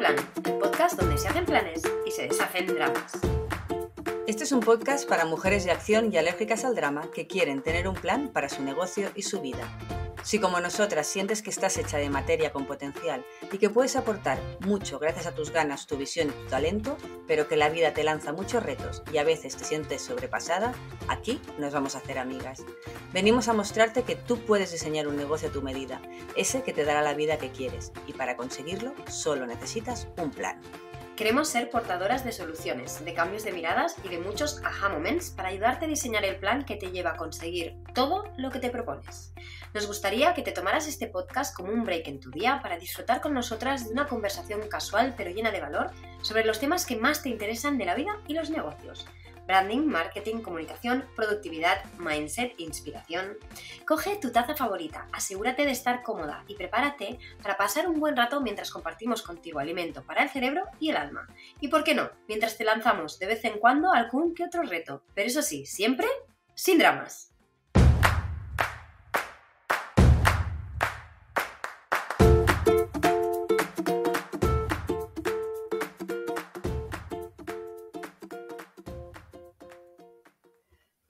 Plan, el podcast donde se hacen planes y se deshacen dramas. Este es un podcast para mujeres de acción y alérgicas al drama que quieren tener un plan para su negocio y su vida. Si como nosotras sientes que estás hecha de materia con potencial y que puedes aportar mucho gracias a tus ganas, tu visión y tu talento, pero que la vida te lanza muchos retos y a veces te sientes sobrepasada, aquí nos vamos a hacer amigas. Venimos a mostrarte que tú puedes diseñar un negocio a tu medida, ese que te dará la vida que quieres y para conseguirlo solo necesitas un plan. Queremos ser portadoras de soluciones, de cambios de miradas y de muchos aha moments para ayudarte a diseñar el plan que te lleva a conseguir todo lo que te propones. Nos gustaría que te tomaras este podcast como un break en tu día para disfrutar con nosotras de una conversación casual pero llena de valor sobre los temas que más te interesan de la vida y los negocios. Branding, marketing, comunicación, productividad, mindset, inspiración. Coge tu taza favorita, asegúrate de estar cómoda y prepárate para pasar un buen rato mientras compartimos contigo alimento para el cerebro y el alma. Y por qué no, mientras te lanzamos de vez en cuando algún que otro reto. Pero eso sí, siempre sin dramas.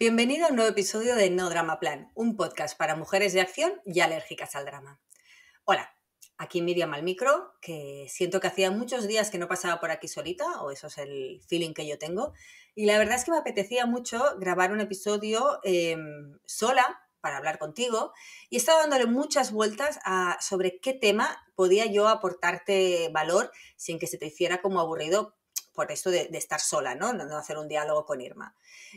Bienvenido a un nuevo episodio de No Drama Plan, un podcast para mujeres de acción y alérgicas al drama. Hola, aquí Miriam al micro, que siento que hacía muchos días que no pasaba por aquí solita, o eso es el feeling que yo tengo, y la verdad es que me apetecía mucho grabar un episodio em, sola para hablar contigo y he estado dándole muchas vueltas a sobre qué tema podía yo aportarte valor sin que se te hiciera como aburrido por esto de, estar sola, ¿no? ¿no? hacer un diálogo con Irma.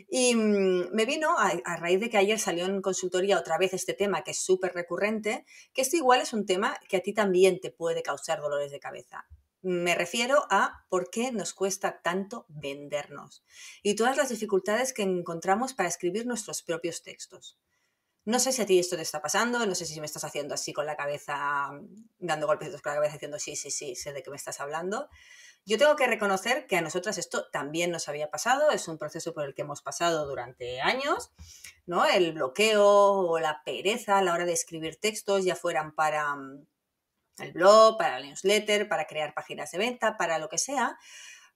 Y mm, me vino, a, raíz de que ayer salió en consultoría otra vez este tema, que es súper recurrente, que esto igual es un tema que a ti también te puede causar dolores de cabeza. Me refiero a por qué nos cuesta tanto vendernos y todas las dificultades que encontramos para escribir nuestros propios textos. No sé si a ti esto te está pasando, no sé si me estás haciendo así con la cabeza, mm, dando golpecitos con la cabeza diciendo sí, sí, sí, sé de qué me estás hablando. Yo tengo que reconocer que a nosotras esto también nos había pasado, es un proceso por el que hemos pasado durante años, ¿no? El bloqueo o la pereza a la hora de escribir textos, ya fueran para mm, el blog, para el newsletter, para crear páginas de venta, para lo que sea.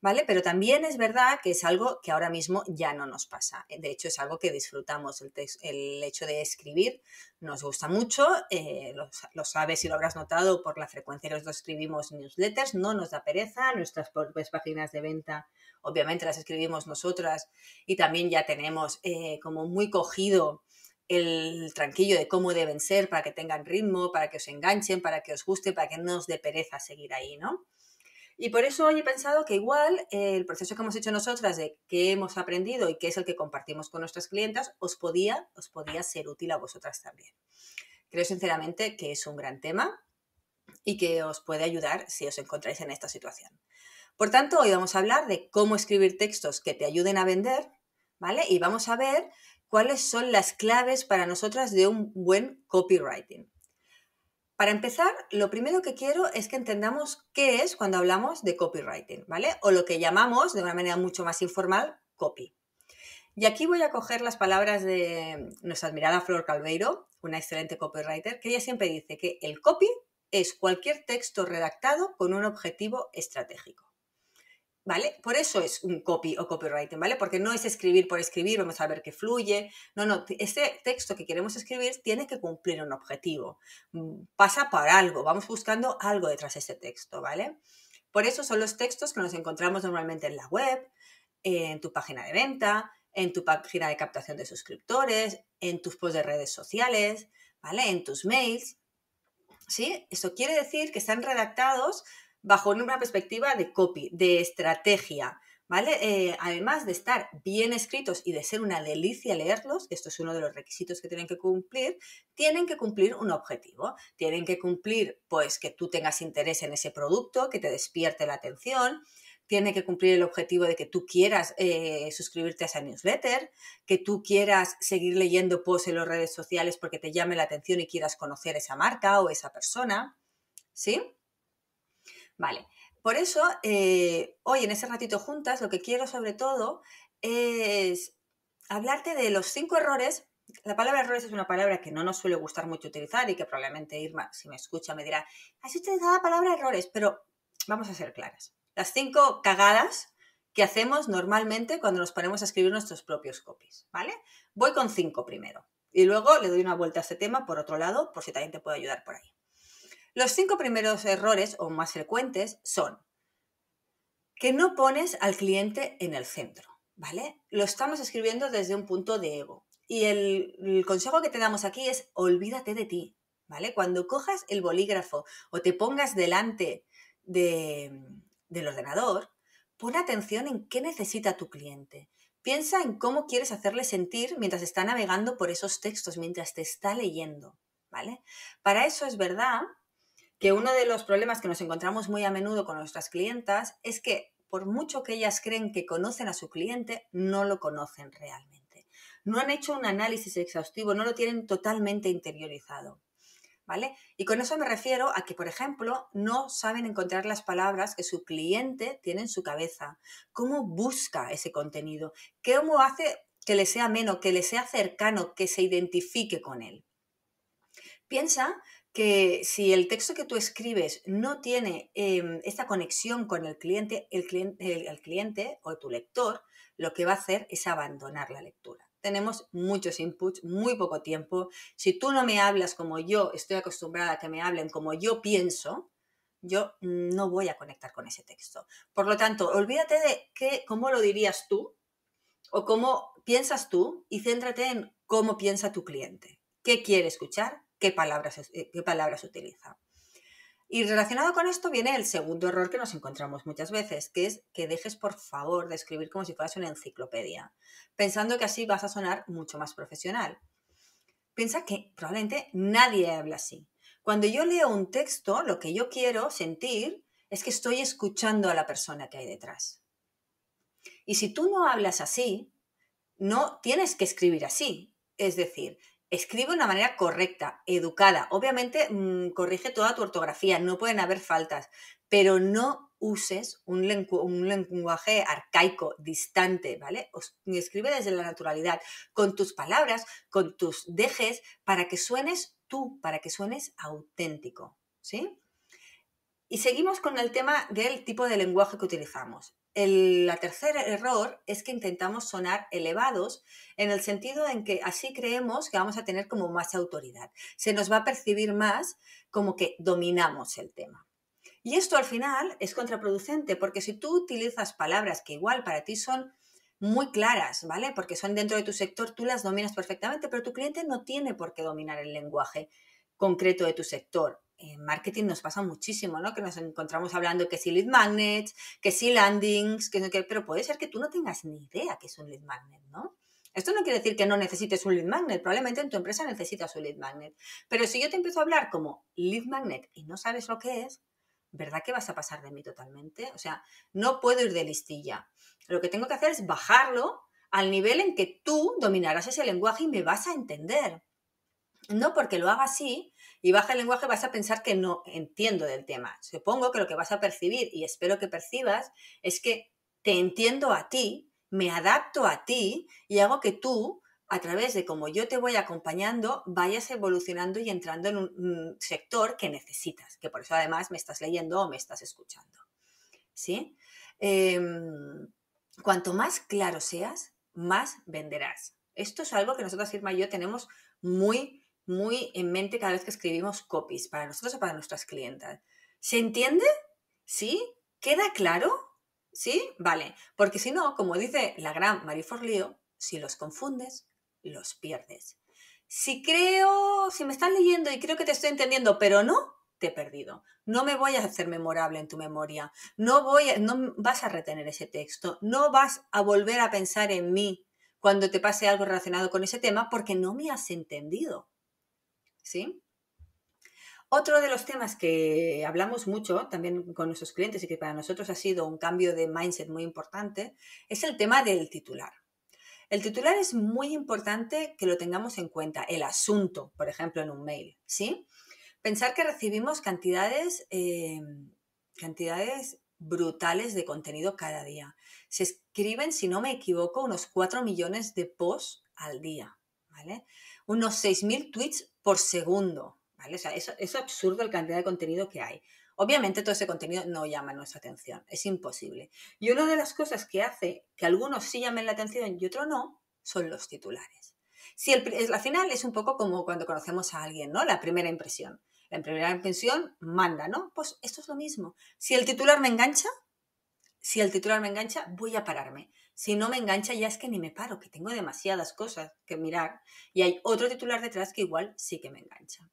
¿vale? Pero también es verdad que es algo que ahora mismo ya no nos pasa. De hecho, es algo que disfrutamos, el, hecho de escribir nos gusta mucho, eh, lo, sabes y lo habrás notado por la frecuencia que nosotros escribimos newsletters, no nos da pereza, nuestras páginas de venta obviamente las escribimos nosotras y también ya tenemos eh, como muy cogido el tranquillo de cómo deben ser para que tengan ritmo, para que os enganchen, para que os guste, para que no os dé pereza seguir ahí, ¿no? Y por eso hoy he pensado que igual eh, el proceso que hemos hecho nosotras de qué hemos aprendido y qué es el que compartimos con nuestras clientas os podía, os podía ser útil a vosotras también. Creo sinceramente que es un gran tema y que os puede ayudar si os encontráis en esta situación. Por tanto, hoy vamos a hablar de cómo escribir textos que te ayuden a vender, ¿vale? Y vamos a ver cuáles son las claves para nosotras de un buen copywriting. Para empezar, lo primero que quiero es que entendamos qué es cuando hablamos de copywriting, ¿vale? O lo que llamamos de una manera mucho más informal, copy. Y aquí voy a coger las palabras de nuestra admirada Flor Calveiro, una excelente copywriter, que ella siempre dice que el copy es cualquier texto redactado con un objetivo estratégico. ¿vale? Por eso es un copy o copywriting, ¿vale? Porque no es escribir por escribir, vamos a ver qué fluye. No, no, este texto que queremos escribir tiene que cumplir un objetivo. Mm, pasa por algo, vamos buscando algo detrás de ese texto, ¿vale? Por eso son los textos que nos encontramos normalmente en la web, en tu página de venta, en tu página de captación de suscriptores, en tus posts de redes sociales, ¿vale? En tus mails. ¿Sí? Eso quiere decir que están redactados bajo una perspectiva de copy, de estrategia, ¿vale? Eh, además de estar bien escritos y de ser una delicia leerlos, esto es uno de los requisitos que tienen que cumplir, tienen que cumplir un objetivo, tienen que cumplir pues que tú tengas interés en ese producto, que te despierte la atención, tiene que cumplir el objetivo de que tú quieras eh, suscribirte a esa newsletter, que tú quieras seguir leyendo post en las redes sociales porque te llame la atención y quieras conocer esa marca o esa persona, ¿sí? Vale. Por eso, eh, hoy en ese ratito juntas, lo que quiero sobre todo es hablarte de los cinco errores. La palabra errores es una palabra que no nos suele gustar mucho utilizar y que probablemente Irma, si me escucha, me dirá, has utilizado la palabra errores, pero vamos a ser claras. Las cinco cagadas que hacemos normalmente cuando nos ponemos a escribir nuestros propios copies, ¿vale? Voy con cinco primero y luego le doy una vuelta a este tema por otro lado, por si también te puedo ayudar por ahí. Los cinco primeros errores o más frecuentes son que no pones al cliente en el centro, ¿vale? Lo estamos escribiendo desde un punto de ego. Y el, consejo que te damos aquí es olvídate de ti, ¿vale? Cuando cojas el bolígrafo o te pongas delante del ordenador, pon atención en qué necesita tu cliente. Piensa en cómo quieres hacerle sentir mientras está navegando por esos textos, mientras te está leyendo, ¿vale? Para eso es verdad que uno de los problemas que nos encontramos muy a menudo con nuestras clientas es que por mucho que ellas creen que conocen a su cliente, no lo conocen realmente. No han hecho un análisis exhaustivo, no lo tienen totalmente interiorizado. ¿Vale? Y con eso me refiero a que, por ejemplo, no saben encontrar las palabras que su cliente tiene en su cabeza, cómo busca ese contenido, cómo hace que le sea menos que le sea cercano, que se identifique con él. Piensa que si el texto que tú escribes no tiene em, esta conexión con el cliente, el cliente, cliente o tu lector, lo que va a hacer es abandonar la lectura tenemos muchos inputs, muy poco tiempo. Si tú no me hablas como yo estoy acostumbrada a que me hablen, como yo pienso, yo no voy a conectar con ese texto. Por lo tanto, olvídate de qué cómo lo dirías tú o cómo piensas tú y céntrate en cómo piensa tu cliente. ¿Qué quiere escuchar? qué palabras, eh, qué palabras utiliza. Y relacionado con esto viene el segundo error que nos encontramos muchas veces, que es que dejes por favor de escribir como si fueras una enciclopedia, pensando que así vas a sonar mucho más profesional. Piensa que probablemente nadie habla así. Cuando yo leo un texto, lo que yo quiero sentir es que estoy escuchando a la persona que hay detrás. Y si tú no hablas así, no tienes que escribir así. Es decir, escribe de una manera correcta, educada. Obviamente, mm, corrige toda tu ortografía, no pueden haber faltas, pero no uses un, lenguaje arcaico, distante, ¿vale? escribe desde la naturalidad, con tus palabras, con tus dejes, para que suenes tú, para que suenes auténtico, ¿sí? Y seguimos con el tema del tipo de lenguaje que utilizamos. El tercer error es que intentamos sonar elevados en el sentido en que así creemos que vamos a tener como más autoridad. Se nos va a percibir más como que dominamos el tema. Y esto al final es contraproducente porque si tú utilizas palabras que igual para ti son muy claras, ¿vale? Porque son dentro de tu sector, tú las dominas perfectamente, pero tu cliente no tiene por qué dominar el lenguaje concreto de tu sector en marketing nos pasa muchísimo, ¿no? Que nos encontramos hablando que si lead magnets, que si landings, que, que, pero puede ser que tú no tengas ni idea que es un lead magnet, ¿no? Esto no quiere decir que no necesites un lead magnet, probablemente en tu empresa necesitas un lead magnet. Pero si yo te empiezo a hablar como lead magnet y no sabes lo que es, ¿verdad que vas a pasar de mí totalmente? O sea, no puedo ir de listilla. Lo que tengo que hacer es bajarlo al nivel en que tú dominarás ese lenguaje y me vas a entender. No porque lo haga así, y baja el lenguaje, vas a pensar que no entiendo del tema. Supongo que lo que vas a percibir y espero que percibas es que te entiendo a ti, me adapto a ti y hago que tú, a través de cómo yo te voy acompañando, vayas evolucionando y entrando en un sector que necesitas, que por eso además me estás leyendo o me estás escuchando. ¿Sí? Em, cuanto más claro seas, más venderás. Esto es algo que nosotros, Irma y yo, tenemos muy muy en mente cada vez que escribimos copies para nosotros o para nuestras clientas. ¿Se entiende? ¿Sí? ¿Queda claro? ¿Sí? Vale. Porque si no, como dice la gran Marie Forleo, si los confundes, los pierdes. Si creo, si me están leyendo y creo que te estoy entendiendo, pero no, te he perdido. No me voy a hacer memorable en tu memoria. No voy, no vas a retener ese texto. No vas a volver a pensar en mí cuando te pase algo relacionado con ese tema porque no me has entendido. ¿sí? Otro de los temas que hablamos mucho también con nuestros clientes y que para nosotros ha sido un cambio de mindset muy importante es el tema del titular. El titular es muy importante que lo tengamos en cuenta, el asunto, por ejemplo, en un mail, ¿sí? Pensar que recibimos cantidades, eh, cantidades brutales de contenido cada día. Se escriben, si no me equivoco, unos 4 millones de posts al día, ¿vale? Unos 6.000 tweets por segundo. ¿vale? O sea, eso, es absurdo el cantidad de contenido que hay. Obviamente todo ese contenido no llama nuestra atención, es imposible. Y una de las cosas que hace que algunos sí llamen la atención y otros no, son los titulares. Si el, la final es un poco como cuando conocemos a alguien, ¿no? La primera impresión. La primera impresión manda, ¿no? Pues esto es lo mismo. Si el titular me engancha, si el titular me engancha, voy a pararme si no me engancha ya es que ni me paro, que tengo demasiadas cosas que mirar y hay otro titular detrás que igual sí que me engancha.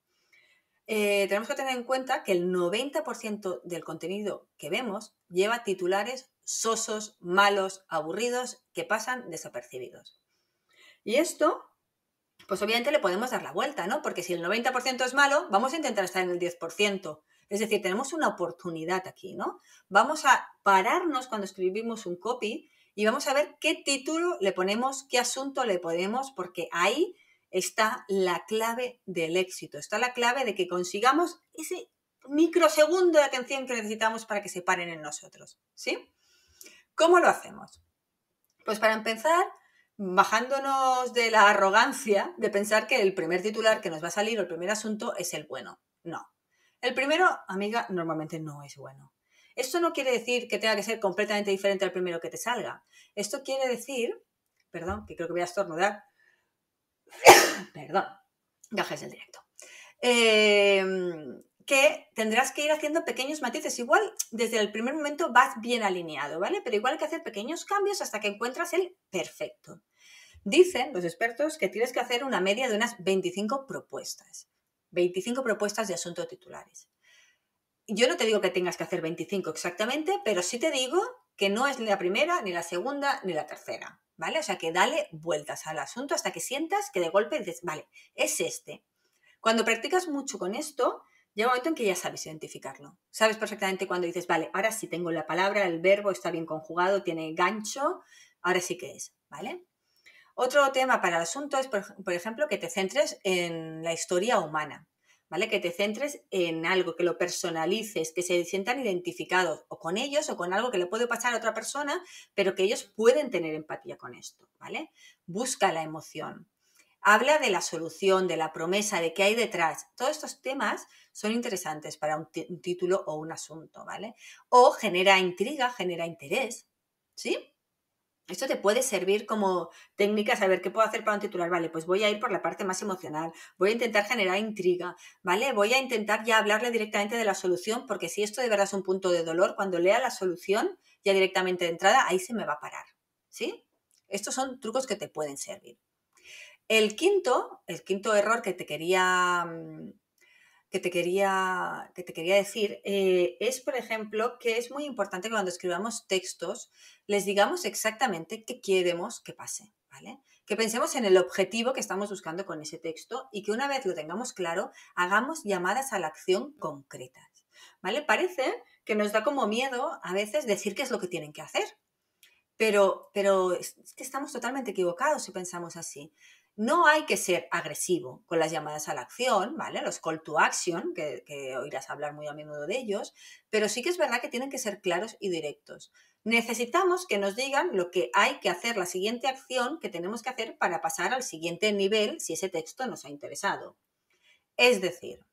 Eh, tenemos que tener en cuenta que el 90% del contenido que vemos lleva titulares sosos, malos, aburridos, que pasan desapercibidos. Y esto, pues obviamente le podemos dar la vuelta, ¿no? Porque si el 90% es malo, vamos a intentar estar en el 10%. Es decir, tenemos una oportunidad aquí, ¿no? Vamos a pararnos cuando escribimos un copy y vamos a ver qué título le ponemos, qué asunto le ponemos, porque ahí está la clave del éxito, está la clave de que consigamos ese microsegundo de atención que necesitamos para que se paren en nosotros, ¿sí? ¿Cómo lo hacemos? Pues para empezar, bajándonos de la arrogancia de pensar que el primer titular que nos va a salir o el primer asunto es el bueno. No. El primero, amiga, normalmente no es bueno. Esto no quiere decir que tenga que ser completamente diferente al primero que te salga. Esto quiere decir, perdón, que creo que voy a estornudar, perdón, gajes del directo, em, que tendrás que ir haciendo pequeños matices. Igual desde el primer momento vas bien alineado, ¿vale? Pero igual hay que hacer pequeños cambios hasta que encuentras el perfecto. Dicen los expertos que tienes que hacer una media de unas 25 propuestas. 25 propuestas de asunto titulares yo no te digo que tengas que hacer 25 exactamente, pero sí te digo que no es la primera, ni la segunda, ni la tercera, ¿vale? O sea, que dale vueltas al asunto hasta que sientas que de golpe dices, vale, es este. Cuando practicas mucho con esto, llega un momento en que ya sabes identificarlo. Sabes perfectamente cuando dices, vale, ahora sí tengo la palabra, el verbo está bien conjugado, tiene gancho, ahora sí que es, ¿vale? Otro tema para el asunto es, por ejemplo, que te centres en la historia humana. ¿vale? Que te centres en algo, que lo personalices, que se sientan identificados o con ellos o con algo que le puede pasar a otra persona, pero que ellos pueden tener empatía con esto, ¿vale? Busca la emoción. Habla de la solución, de la promesa, de qué hay detrás. Todos estos temas son interesantes para un, un título o un asunto, ¿vale? O genera intriga, genera interés, ¿sí? Esto te puede servir como técnica, saber qué puedo hacer para un titular. Vale, pues voy a ir por la parte más emocional, voy a intentar generar intriga, ¿vale? Voy a intentar ya hablarle directamente de la solución, porque si esto de verdad es un punto de dolor, cuando lea la solución, ya directamente de entrada, ahí se me va a parar, ¿sí? Estos son trucos que te pueden servir. El quinto, el quinto error que te quería mm, que te quería, que te quería decir eh, es, por ejemplo, que es muy importante que cuando escribamos textos les digamos exactamente qué queremos que pase, ¿vale? Que pensemos en el objetivo que estamos buscando con ese texto y que una vez lo tengamos claro, hagamos llamadas a la acción concretas, ¿vale? Parece que nos da como miedo a veces decir qué es lo que tienen que hacer, pero, pero es que estamos totalmente equivocados si pensamos así. No hay que ser agresivo con las llamadas a la acción, ¿vale? Los call to action, que, oirás hablar muy a menudo de ellos, pero sí que es verdad que tienen que ser claros y directos. Necesitamos que nos digan lo que hay que hacer, la siguiente acción que tenemos que hacer para pasar al siguiente nivel si ese texto nos ha interesado. Es decir,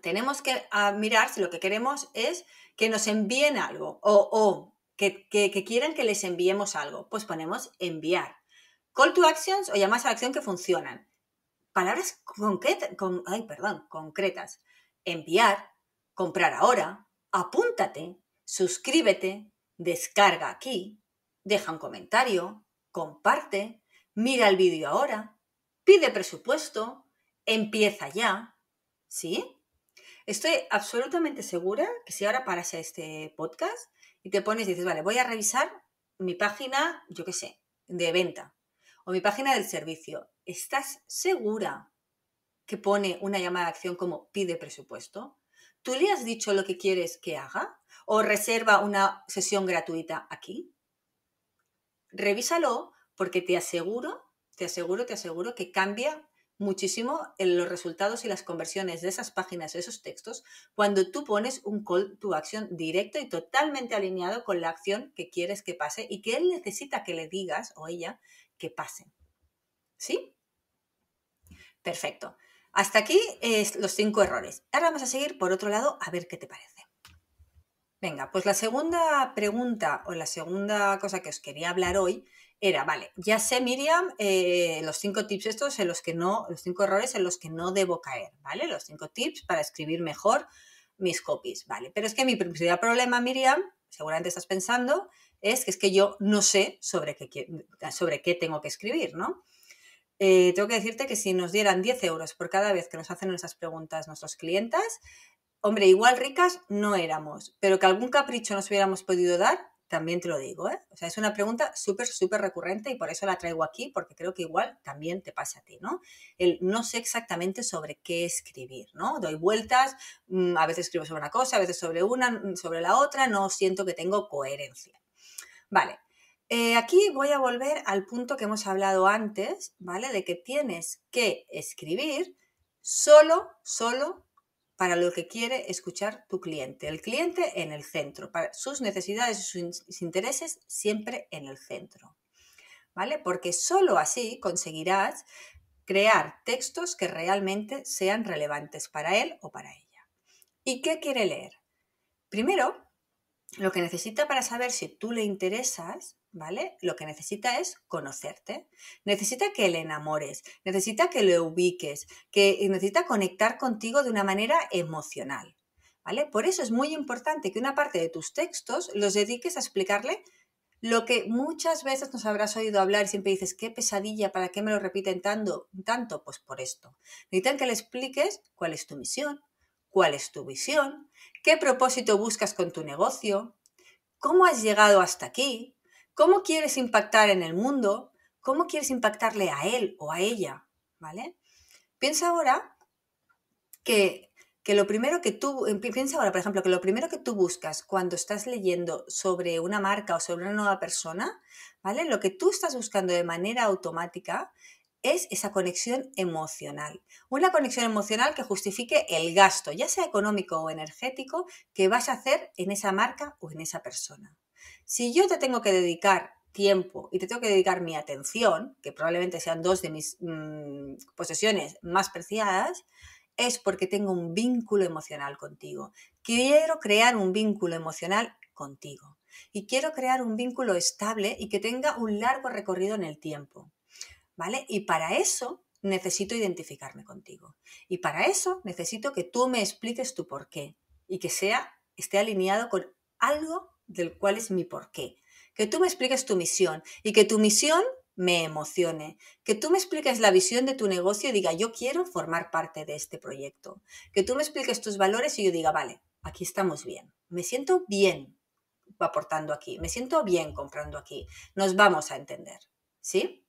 tenemos que ah, mirar si lo que queremos es que nos envíen algo o, que, quieran que les enviemos algo. Pues ponemos enviar. Call to actions o llamadas a la acción que funcionan. Palabras concretas, concretas. Enviar, comprar ahora, apúntate, suscríbete, descarga aquí, deja un comentario, comparte, mira el vídeo ahora, pide presupuesto, empieza ya. ¿Sí? Estoy absolutamente segura que si ahora paras a este podcast y te pones y dices, vale, voy a revisar mi página, yo qué sé, de venta, o mi página del servicio, ¿estás segura que pone una llamada de acción como pide presupuesto? ¿Tú le has dicho lo que quieres que haga? ¿O reserva una sesión gratuita aquí? Revísalo porque te aseguro, te aseguro, te aseguro que cambia muchísimo en los resultados y las conversiones de esas páginas, de esos textos, cuando tú pones un call to action directo y totalmente alineado con la acción que quieres que pase y que él necesita que le digas o ella que pasen. ¿Sí? Perfecto. Hasta aquí es los cinco errores. Ahora vamos a seguir por otro lado a ver qué te parece. Venga, pues la segunda pregunta o la segunda cosa que os quería hablar hoy era, vale, ya sé Miriam eh, los cinco tips estos en los que no, los cinco errores en los que no debo caer, ¿vale? Los cinco tips para escribir mejor mis copies, ¿vale? Pero es que mi principal problema, Miriam, seguramente estás pensando, es que es que yo no sé sobre qué, sobre qué tengo que escribir, ¿no? Eh, tengo que decirte que si nos dieran 10 euros por cada vez que nos hacen esas preguntas nuestros clientes, hombre, igual ricas no éramos, pero que algún capricho nos hubiéramos podido dar, también te lo digo, ¿eh? O sea, es una pregunta súper, súper recurrente y por eso la traigo aquí, porque creo que igual también te pasa a ti, ¿no? El no sé exactamente sobre qué escribir, ¿no? Doy vueltas, mm, a veces escribo sobre una cosa, a veces sobre una, mm, sobre la otra, no siento que tengo coherencia. Vale. Eh, aquí voy a volver al punto que hemos hablado antes, ¿vale? De que tienes que escribir solo, solo para lo que quiere escuchar tu cliente. El cliente en el centro, para sus necesidades y sus intereses siempre en el centro. ¿Vale? Porque solo así conseguirás crear textos que realmente sean relevantes para él o para ella. ¿Y qué quiere leer? Primero, lo que necesita para saber si tú le interesas, ¿vale? Lo que necesita es conocerte. Necesita que le enamores, necesita que le ubiques, que necesita conectar contigo de una manera emocional, ¿vale? Por eso es muy importante que una parte de tus textos los dediques a explicarle lo que muchas veces nos habrás oído hablar y siempre dices, qué pesadilla, ¿para qué me lo repiten tanto? tanto? Pues por esto. Necesitan que le expliques cuál es tu misión, cuál es tu visión, ¿Qué propósito buscas con tu negocio? ¿Cómo has llegado hasta aquí? ¿Cómo quieres impactar en el mundo? ¿Cómo quieres impactarle a él o a ella? ¿Vale? Piensa ahora que, que lo primero que tú, eh, piensa ahora, por ejemplo, que lo primero que tú buscas cuando estás leyendo sobre una marca o sobre una nueva persona, ¿vale? Lo que tú estás buscando de manera automática es esa conexión emocional. Una conexión emocional que justifique el gasto, ya sea económico o energético, que vas a hacer en esa marca o en esa persona. Si yo te tengo que dedicar tiempo y te tengo que dedicar mi atención, que probablemente sean dos de mis mm, posesiones más preciadas, es porque tengo un vínculo emocional contigo. Quiero crear un vínculo emocional contigo. Y quiero crear un vínculo estable y que tenga un largo recorrido en el tiempo. ¿vale? Y para eso necesito identificarme contigo. Y para eso necesito que tú me expliques tu porqué y que sea, esté alineado con algo del cual es mi porqué. Que tú me expliques tu misión y que tu misión me emocione, que tú me expliques la visión de tu negocio y diga, yo quiero formar parte de este proyecto, que tú me expliques tus valores y yo diga, vale, aquí estamos bien, me siento bien aportando aquí, me siento bien comprando aquí, nos vamos a entender, ¿sí?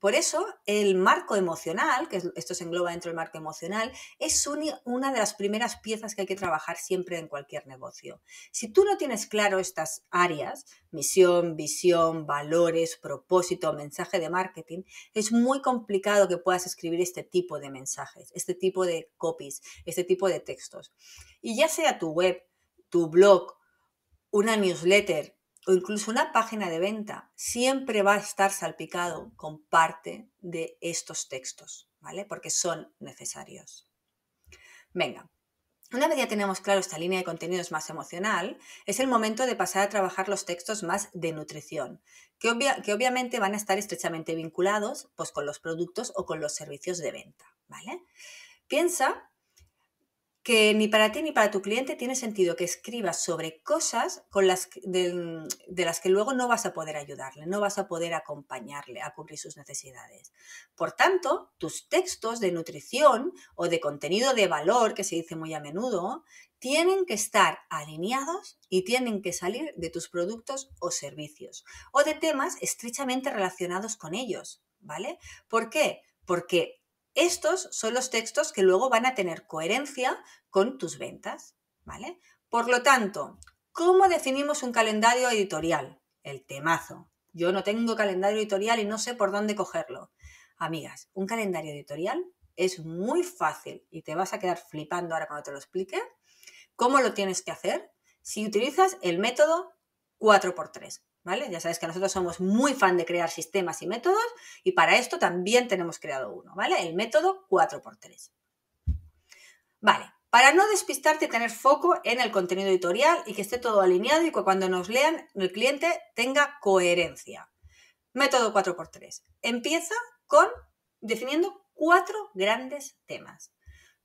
Por eso, el marco emocional, que esto se engloba dentro del marco emocional, es una de las primeras piezas que hay que trabajar siempre en cualquier negocio. Si tú no tienes claro estas áreas, misión, visión, valores, propósito, mensaje de marketing, es muy complicado que puedas escribir este tipo de mensajes, este tipo de copies, este tipo de textos. Y ya sea tu web, tu blog, una newsletter, o incluso una página de venta siempre va a estar salpicado con parte de estos textos, ¿vale? Porque son necesarios. Venga, una vez ya tenemos claro esta línea de contenidos más emocional, es el momento de pasar a trabajar los textos más de nutrición, que, que obviamente van a estar estrechamente vinculados pues, con los productos o con los servicios de venta, ¿vale? Piensa que ni para ti ni para tu cliente tiene sentido que escribas sobre cosas con las mm, de, las que luego no vas a poder ayudarle, no vas a poder acompañarle a cubrir sus necesidades. Por tanto, tus textos de nutrición o de contenido de valor, que se dice muy a menudo, tienen que estar alineados y tienen que salir de tus productos o servicios o de temas estrechamente relacionados con ellos, ¿vale? ¿Por qué? Porque estos son los textos que luego van a tener coherencia con tus ventas, ¿vale? Por lo tanto, ¿cómo definimos un calendario editorial? El temazo. Yo no tengo calendario editorial y no sé por dónde cogerlo. Amigas, un calendario editorial es muy fácil y te vas a quedar flipando ahora cuando te lo explique. ¿Cómo lo tienes que hacer? Si utilizas el método 4x3. Ya sabes que nosotros somos muy fan de crear sistemas y métodos y para esto también tenemos creado uno, ¿vale? El método 4x3. Vale, para no despistarte y tener foco en el contenido editorial y que esté todo alineado y que cuando nos lean el cliente tenga coherencia. Método 4x3. Empieza con definiendo cuatro grandes temas.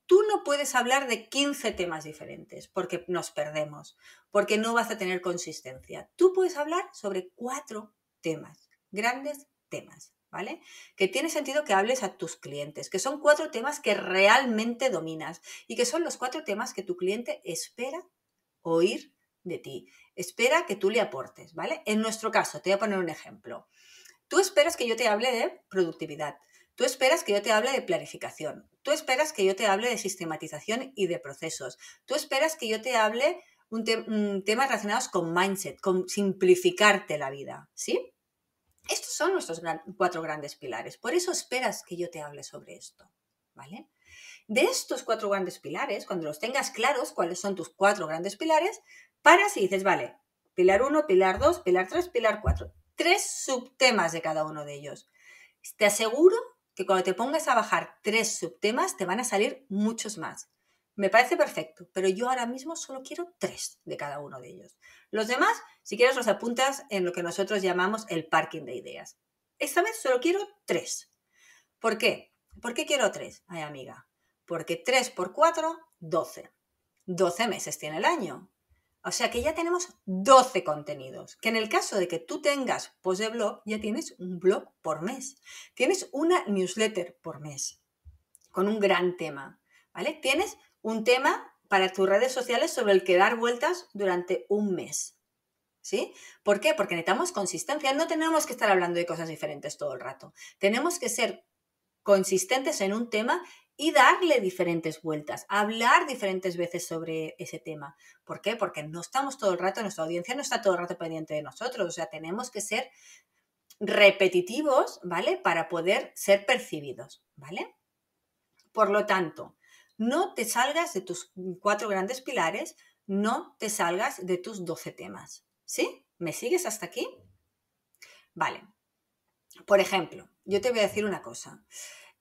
Tú no puedes hablar de 15 temas diferentes porque nos perdemos, porque no vas a tener consistencia. Tú puedes hablar sobre cuatro temas, grandes temas, ¿vale? Que tiene sentido que hables a tus clientes, que son cuatro temas que realmente dominas y que son los cuatro temas que tu cliente espera oír de ti. Espera que tú le aportes, ¿vale? En nuestro caso, te voy a poner un ejemplo. Tú esperas que yo te hable de productividad. Tú esperas que yo te hable de planificación. Tú esperas que yo te hable de sistematización y de procesos. Tú esperas que yo te hable un mm, temas relacionados con mindset, con simplificarte la vida, ¿sí? Estos son nuestros cuatro grandes pilares. Por eso esperas que yo te hable sobre esto, ¿vale? De estos cuatro grandes pilares, cuando los tengas claros cuáles son tus cuatro grandes pilares, paras y dices, vale, pilar uno, pilar dos, pilar 3, pilar cuatro, Tres subtemas de cada uno de ellos. Te aseguro que cuando te pongas a bajar tres subtemas te van a salir muchos más. Me parece perfecto, pero yo ahora mismo solo quiero tres de cada uno de ellos. Los demás, si quieres, los apuntas en lo que nosotros llamamos el parking de ideas. Esta vez solo quiero tres. ¿Por qué? ¿Por qué quiero tres? Ay, amiga. Porque tres por cuatro, doce. Doce meses tiene el año. O sea que ya tenemos 12 contenidos, que en el caso de que tú tengas post de blog, ya tienes un blog por mes, tienes una newsletter por mes, con un gran tema, ¿vale? Tienes un tema para tus redes sociales sobre el que dar vueltas durante un mes, ¿sí? ¿Por qué? Porque necesitamos consistencia, no tenemos que estar hablando de cosas diferentes todo el rato, tenemos que ser consistentes en un tema y darle diferentes vueltas, hablar diferentes veces sobre ese tema. ¿Por qué? Porque no estamos todo el rato, nuestra audiencia no está todo el rato pendiente de nosotros, o sea, tenemos que ser repetitivos, ¿vale? Para poder ser percibidos, ¿vale? Por lo tanto, no te salgas de tus cuatro grandes pilares, no te salgas de tus doce temas, ¿sí? ¿Me sigues hasta aquí? Vale, por ejemplo, yo te voy a decir una cosa.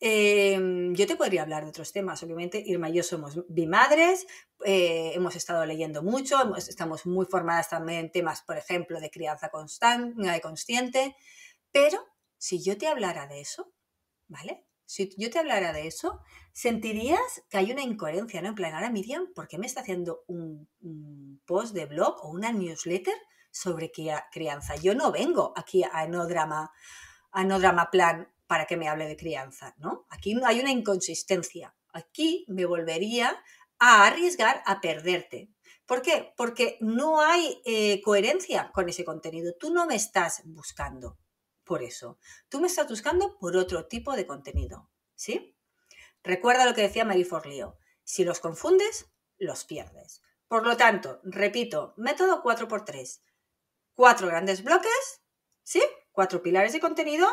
Em, yo te podría hablar de otros temas, obviamente. Irma y yo somos bimadres, eh, hemos estado leyendo mucho, estamos muy formadas también en temas, por ejemplo, de crianza constante, eh, consciente. Pero si yo te hablara de eso, ¿vale? Si yo te hablara de eso, sentirías que hay una incoherencia, ¿no? En plan, ahora Miriam, ¿por qué me está haciendo un, post de blog o una newsletter sobre crianza? Yo no vengo aquí a enodrama a drama plan para que me hable de crianza, ¿no? Aquí hay una inconsistencia. Aquí me volvería a arriesgar a perderte. ¿Por qué? Porque no hay eh, coherencia con ese contenido. Tú no me estás buscando por eso. Tú me estás buscando por otro tipo de contenido, ¿sí? Recuerda lo que decía Marie Forleo. Si los confundes, los pierdes. Por lo tanto, repito, método 4x3. Cuatro grandes bloques, ¿sí? cuatro pilares de contenido,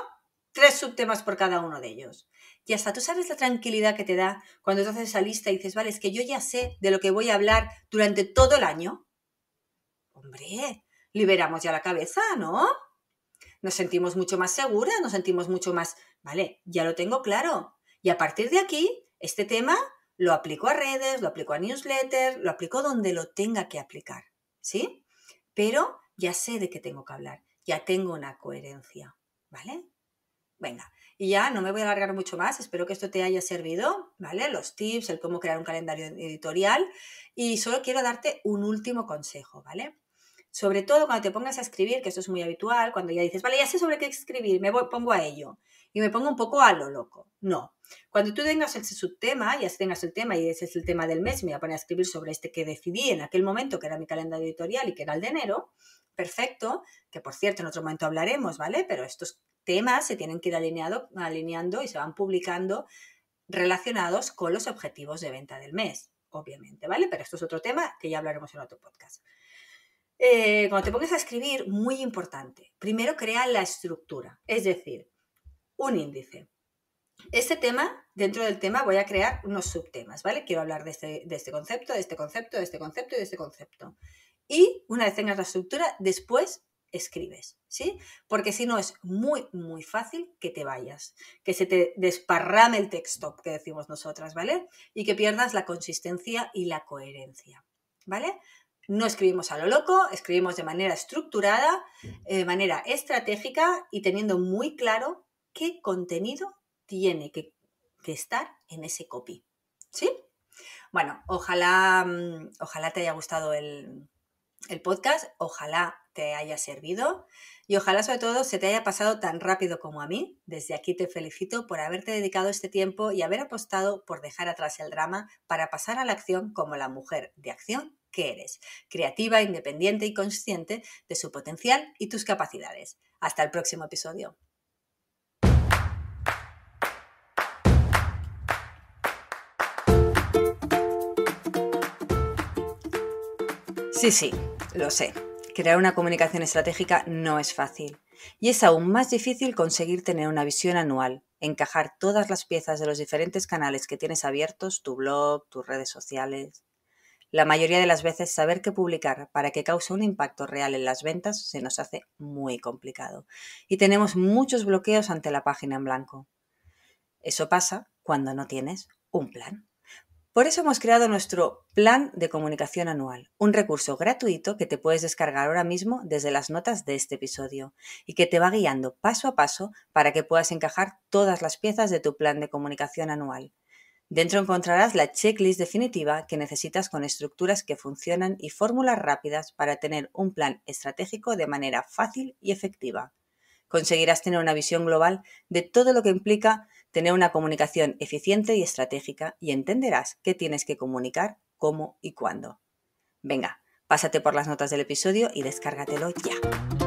tres subtemas por cada uno de ellos. Y hasta tú sabes la tranquilidad que te da cuando te haces esa lista y dices, vale, es que yo ya sé de lo que voy a hablar durante todo el año. Hombre, liberamos ya la cabeza, ¿no? Nos sentimos mucho más seguras, nos sentimos mucho más, vale, ya lo tengo claro. Y a partir de aquí, este tema lo aplico a redes, lo aplico a newsletters, lo aplico donde lo tenga que aplicar, ¿sí? Pero ya sé de qué tengo que hablar ya tengo una coherencia, ¿vale? Venga, y ya no me voy a alargar mucho más, espero que esto te haya servido, ¿vale? Los tips, el cómo crear un calendario editorial y solo quiero darte un último consejo, ¿vale? Sobre todo cuando te pongas a escribir, que esto es muy habitual, cuando ya dices, vale, ya sé sobre qué escribir, me pongo a ello y me pongo un poco a lo loco. No, cuando tú tengas ese subtema, ya tengas el tema y ese es el tema del mes, me voy a poner a escribir sobre este que decidí en aquel momento, que era mi calendario editorial y que era el de enero, perfecto, que por cierto en otro momento hablaremos, ¿vale? Pero estos temas se tienen que ir alineando y se van publicando relacionados con los objetivos de venta del mes, obviamente, ¿vale? Pero esto es otro tema que ya hablaremos en otro podcast. Eh, cuando te pongas a escribir, muy importante, primero crea la estructura, es decir, un índice. Este tema, dentro del tema voy a crear unos subtemas, ¿vale? Quiero hablar de este, de este concepto, de este concepto, de este concepto y de este concepto y una vez tengas la estructura, después escribes, ¿sí? Porque si no es muy, muy fácil que te vayas, que se te desparrame el texto, que decimos nosotras, ¿vale? Y que pierdas la consistencia y la coherencia, ¿vale? No escribimos a lo loco, escribimos de manera estructurada, eh, de manera estratégica y teniendo muy claro qué contenido tiene que, estar en ese copy, ¿sí? Bueno, ojalá, mm, ojalá te haya gustado el, el podcast. Ojalá te haya servido y ojalá sobre todo se te haya pasado tan rápido como a mí. Desde aquí te felicito por haberte dedicado este tiempo y haber apostado por dejar atrás el drama para pasar a la acción como la mujer de acción que eres, creativa, independiente y consciente de su potencial y tus capacidades. Hasta el próximo episodio. Sí, sí, lo sé. Crear una comunicación estratégica no es fácil. Y es aún más difícil conseguir tener una visión anual, encajar todas las piezas de los diferentes canales que tienes abiertos, tu blog, tus redes sociales. La mayoría de las veces saber qué publicar para que cause un impacto real en las ventas se nos hace muy complicado y tenemos muchos bloqueos ante la página en blanco. Eso pasa cuando no tienes un plan. Por eso hemos creado nuestro plan de comunicación anual, un recurso gratuito que te puedes descargar ahora mismo desde las notas de este episodio y que te va guiando paso a paso para que puedas encajar todas las piezas de tu plan de comunicación anual. Dentro encontrarás la checklist definitiva que necesitas con estructuras que funcionan y fórmulas rápidas para tener un plan estratégico de manera fácil y efectiva. Conseguirás tener una visión global de todo lo que implica tener una comunicación eficiente y estratégica y entenderás qué tienes que comunicar, cómo y cuándo. Venga, pásate por las notas del episodio y descárgatelo ya.